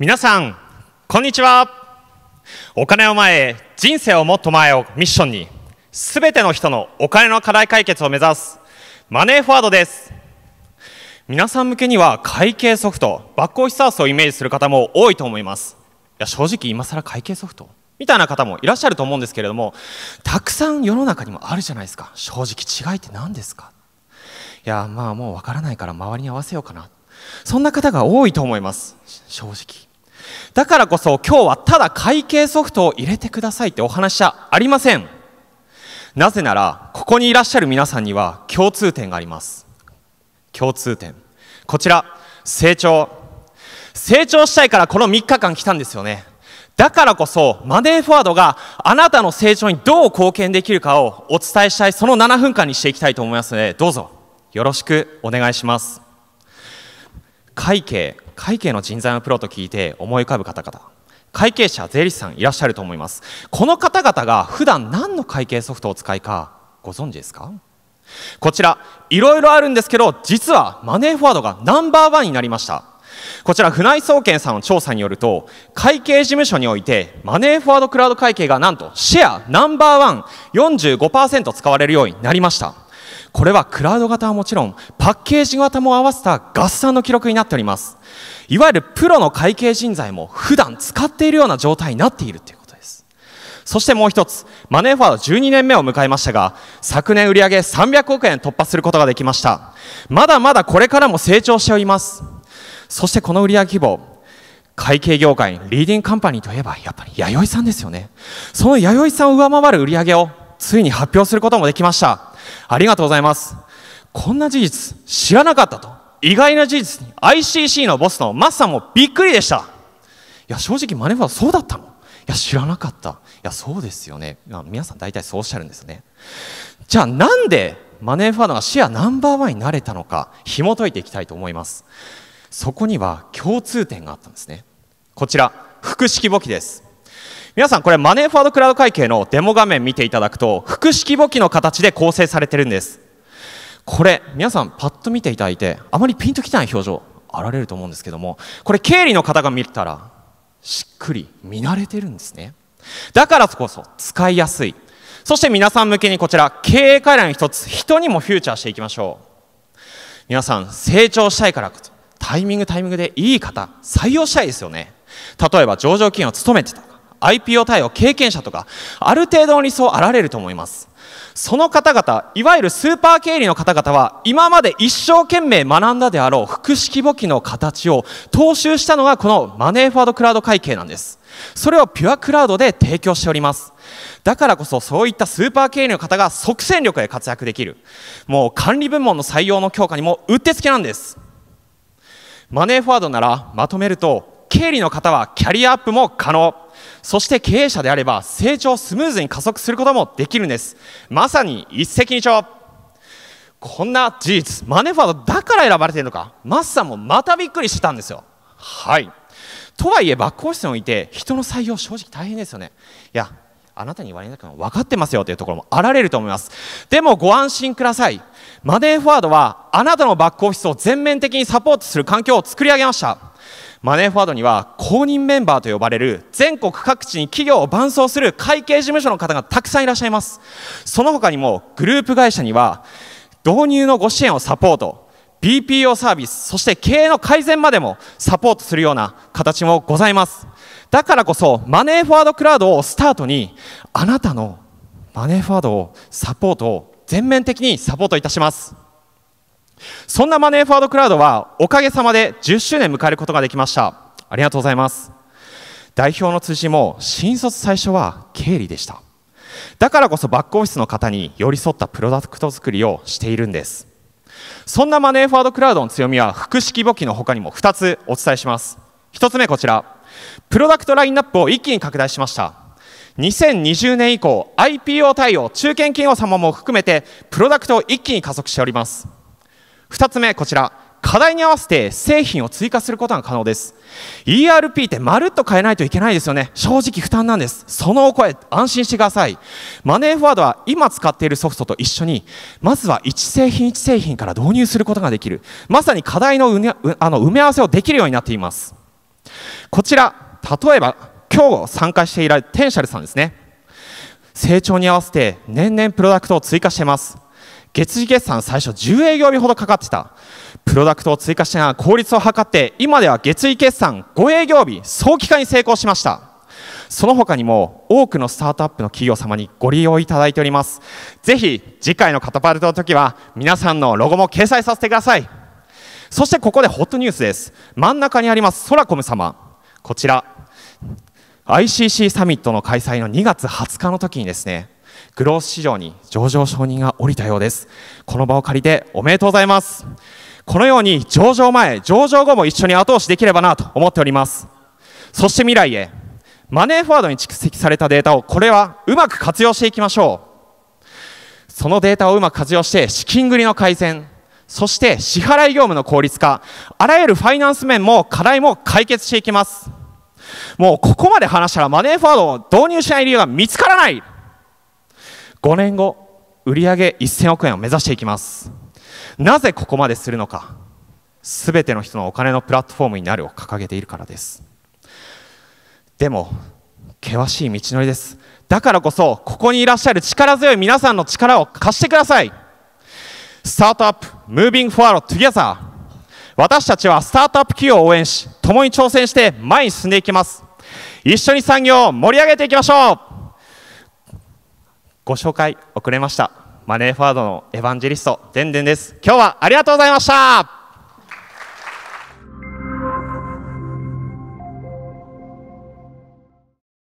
皆さんこんにちはお金を前人生をもっと前をミッションにすべての人のお金の課題解決を目指すマネーフォワードです皆さん向けには会計ソフトバックオフィスアースをイメージする方も多いと思いますいや正直今さら会計ソフトみたいな方もいらっしゃると思うんですけれどもたくさん世の中にもあるじゃないですか正直違いって何ですかいやまあもう分からないから周りに合わせようかなそんな方が多いと思います正直だからこそ今日はただ会計ソフトを入れてくださいってお話じゃありません。なぜなら、ここにいらっしゃる皆さんには共通点があります。共通点。こちら、成長。成長したいからこの3日間来たんですよね。だからこそ、マネーフォワードがあなたの成長にどう貢献できるかをお伝えしたい、その7分間にしていきたいと思いますので、どうぞよろしくお願いします。会計、会計の人材のプロと聞いて思い浮かぶ方々会計者税理士さんいらっしゃると思いますこの方々が普段何の会計ソフトを使いかご存知ですかこちらいろいろあるんですけど実はマネーフォワードがナンバーワンになりましたこちら船井総研さんの調査によると会計事務所においてマネーフォワードクラウド会計がなんとシェアナンバーワン45%使われるようになりましたこれはクラウド型はもちろんパッケージ型も合わせた合算の記録になっておりますいわゆるプロの会計人材も普段使っているような状態になっているということです。そしてもう一つ、マネーフォワード12年目を迎えましたが、昨年売上300億円突破することができました。まだまだこれからも成長しております。そしてこの売上規模、会計業界、リーディングカンパニーといえば、やっぱり弥生さんですよね。その弥生さんを上回る売り上げを、ついに発表することもできました。ありがとうございます。こんな事実、知らなかったと。意外な事実に ICC のボスのマッサもびっくりでしたいや正直マネファドそうだったのいや知らなかったいやそうですよね皆さん大体そうおっしゃるんですねじゃあなんでマネーファードがシェアナンバーワンになれたのか紐解いていきたいと思いますそこには共通点があったんですねこちら複式簿記です皆さんこれマネーフォワードクラウド会計のデモ画面見ていただくと複式簿記の形で構成されてるんですこれ皆さんパッと見ていただいてあまりピンときてない表情あられると思うんですけどもこれ経理の方が見たらしっくり見慣れてるんですねだからこそ使いやすいそして皆さん向けにこちら経営概覧一つ人にもフューチャーしていきましょう皆さん成長したいからタイミングタイミングでいい方採用したいですよね例えば上場企業を務めてた IPO 対応経験者とかある程度の理想あられると思いますその方々、いわゆるスーパー経理の方々は、今まで一生懸命学んだであろう複式簿記の形を踏襲したのがこのマネーフォワードクラウド会計なんです。それをピュアクラウドで提供しております。だからこそそういったスーパー経理の方が即戦力で活躍できる。もう管理部門の採用の強化にもうってつけなんです。マネーフォワードならまとめると、経理の方はキャリアアップも可能。そして経営者であれば成長をスムーズに加速することもできるんですまさに一石二鳥こんな事実マネファードだから選ばれているのかマスさんもまたびっくりしてたんですよはいとはいえバックオフィスにおいて人の採用正直大変ですよねいやあなたに言われなくても分かってますよというところもあられると思いますでもご安心くださいマネーフォワードはあなたのバックオフィスを全面的にサポートする環境を作り上げましたマネーフォワードには公認メンバーと呼ばれる全国各地に企業を伴走する会計事務所の方がたくさんいらっしゃいますその他にもグループ会社には導入のご支援をサポート BPO サービスそして経営の改善までもサポートするような形もございますだからこそ、マネーフォワードクラウドをスタートに、あなたのマネーフォワードをサポートを全面的にサポートいたします。そんなマネーフォワードクラウドは、おかげさまで10周年迎えることができました。ありがとうございます。代表の通信も、新卒最初は経理でした。だからこそバックオフィスの方に寄り添ったプロダクト作りをしているんです。そんなマネーフォワードクラウドの強みは、複式簿記の他にも2つお伝えします。1つ目こちら。プロダクトラインナップを一気に拡大しました2020年以降 IPO 対応中堅企業様も含めてプロダクトを一気に加速しております2つ目こちら課題に合わせて製品を追加することが可能です ERP ってまるっと変えないといけないですよね正直負担なんですそのお声安心してくださいマネーフォワードは今使っているソフトと一緒にまずは1製品1製品から導入することができるまさに課題のあの埋め合わせをできるようになっていますこちら例えば今日参加しているテンシャルさんですね成長に合わせて年々プロダクトを追加してます月次決算最初10営業日ほどかかってたプロダクトを追加しながら効率を図って今では月次決算5営業日早期化に成功しましたその他にも多くのスタートアップの企業様にご利用いただいております。ぜひ次回のカタパルトの時は皆さんのロゴも掲載させてください。そしてここでホットニュースです真ん中にありますソラコム様こちら ICC サミットの開催の2月20日の時にですねグロース市場に上場承認が降りたようですこの場を借りておめでとうございますこのように上場前上場後も一緒に後押しできればなと思っておりますそして未来へマネーフォワードに蓄積されたデータをこれはうまく活用していきましょうそのデータをうまく活用して資金繰りの改善そして支払い業務の効率化、あらゆるファイナンス面も課題も解決していきます。もうここまで話したらマネーフォワードを導入しない理由が見つからない !5 年後、売上1000億円を目指していきます。なぜここまでするのか。すべての人のお金のプラットフォームになるを掲げているからです。でも、険しい道のりです。だからこそ、ここにいらっしゃる力強い皆さんの力を貸してください。スタートアップ、ムービングフォアロトゥギャザー。私たちはスタートアップ企業を応援し、共に挑戦して前に進んでいきます。一緒に産業を盛り上げていきましょうご紹介遅れました。マネーフォワードのエヴァンジェリスト、デンデンです。今日はありがとうございました